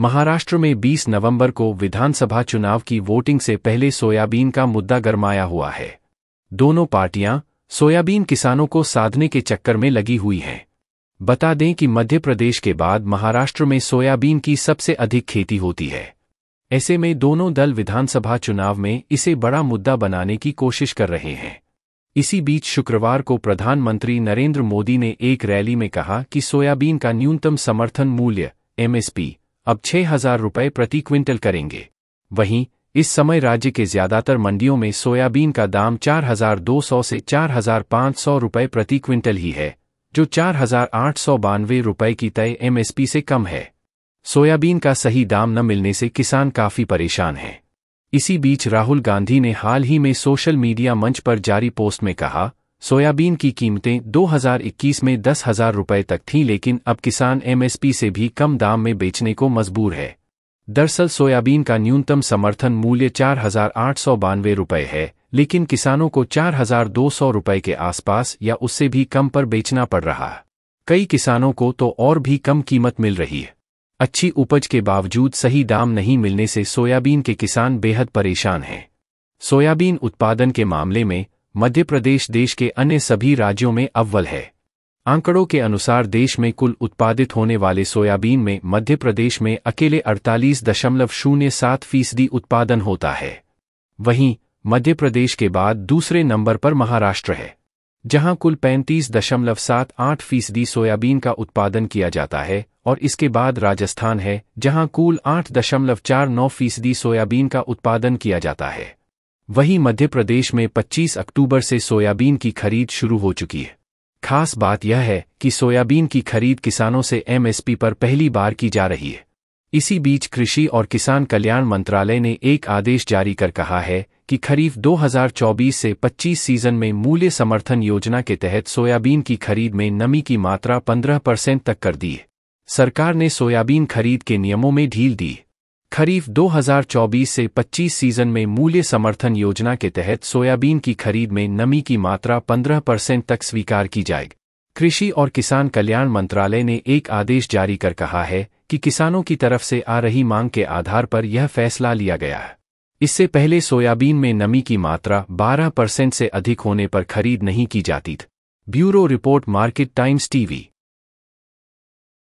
महाराष्ट्र में 20 नवंबर को विधानसभा चुनाव की वोटिंग से पहले सोयाबीन का मुद्दा गरमाया हुआ है दोनों पार्टियां सोयाबीन किसानों को साधने के चक्कर में लगी हुई हैं बता दें कि मध्य प्रदेश के बाद महाराष्ट्र में सोयाबीन की सबसे अधिक खेती होती है ऐसे में दोनों दल विधानसभा चुनाव में इसे बड़ा मुद्दा बनाने की कोशिश कर रहे हैं इसी बीच शुक्रवार को प्रधानमंत्री नरेंद्र मोदी ने एक रैली में कहा कि सोयाबीन का न्यूनतम समर्थन मूल्य एमएसपी अब छह हजार रुपये प्रति क्विंटल करेंगे वहीं इस समय राज्य के ज्यादातर मंडियों में सोयाबीन का दाम 4,200 से 4,500 रुपये प्रति क्विंटल ही है जो चार हजार आठ सौ बानवे रुपये की तय एमएसपी से कम है सोयाबीन का सही दाम न मिलने से किसान काफी परेशान हैं इसी बीच राहुल गांधी ने हाल ही में सोशल मीडिया मंच पर जारी पोस्ट में कहा सोयाबीन की कीमतें 2021 में दस हजार रुपये तक थीं लेकिन अब किसान एमएसपी से भी कम दाम में बेचने को मजबूर है दरअसल सोयाबीन का न्यूनतम समर्थन मूल्य चार हजार आठ सौ बानवे रुपये है लेकिन किसानों को चार हजार दो सौ रुपये के आसपास या उससे भी कम पर बेचना पड़ रहा है कई किसानों को तो और भी कम कीमत मिल रही है अच्छी उपज के बावजूद सही दाम नहीं मिलने से सोयाबीन के किसान बेहद परेशान हैं सोयाबीन उत्पादन के मामले में मध्य प्रदेश देश के अन्य सभी राज्यों में अव्वल है आंकड़ों के अनुसार देश में कुल उत्पादित होने वाले सोयाबीन में मध्य प्रदेश में अकेले अड़तालीस दशमलव शून्य सात फीसदी उत्पादन होता है वहीं मध्य प्रदेश के बाद दूसरे नंबर पर महाराष्ट्र है जहां कुल पैंतीस दशमलव सात आठ फीसदी सोयाबीन का उत्पादन किया जाता है और इसके बाद राजस्थान है जहां कुल आठ दशमलव चार नौ फीसदी सोयाबीन का उत्पादन किया जाता है वहीं मध्य प्रदेश में 25 अक्टूबर से सोयाबीन की खरीद शुरू हो चुकी है खास बात यह है कि सोयाबीन की खरीद किसानों से एमएसपी पर पहली बार की जा रही है इसी बीच कृषि और किसान कल्याण मंत्रालय ने एक आदेश जारी कर कहा है कि खरीफ 2024 से 25 सीजन में मूल्य समर्थन योजना के तहत सोयाबीन की खरीद में नमी की मात्रा 15 परसेंट तक कर दी है सरकार ने सोयाबीन खरीद के नियमों में ढील दी खरीफ 2024 से 25 सीजन में मूल्य समर्थन योजना के तहत सोयाबीन की खरीद में नमी की मात्रा 15 परसेंट तक स्वीकार की जाएगी कृषि और किसान कल्याण मंत्रालय ने एक आदेश जारी कर कहा है कि किसानों की तरफ से आ रही मांग के आधार पर यह फैसला लिया गया है इससे पहले सोयाबीन में नमी की मात्रा 12 परसेंट से अधिक होने पर खरीद नहीं की जाती थी bureau report Market Times TV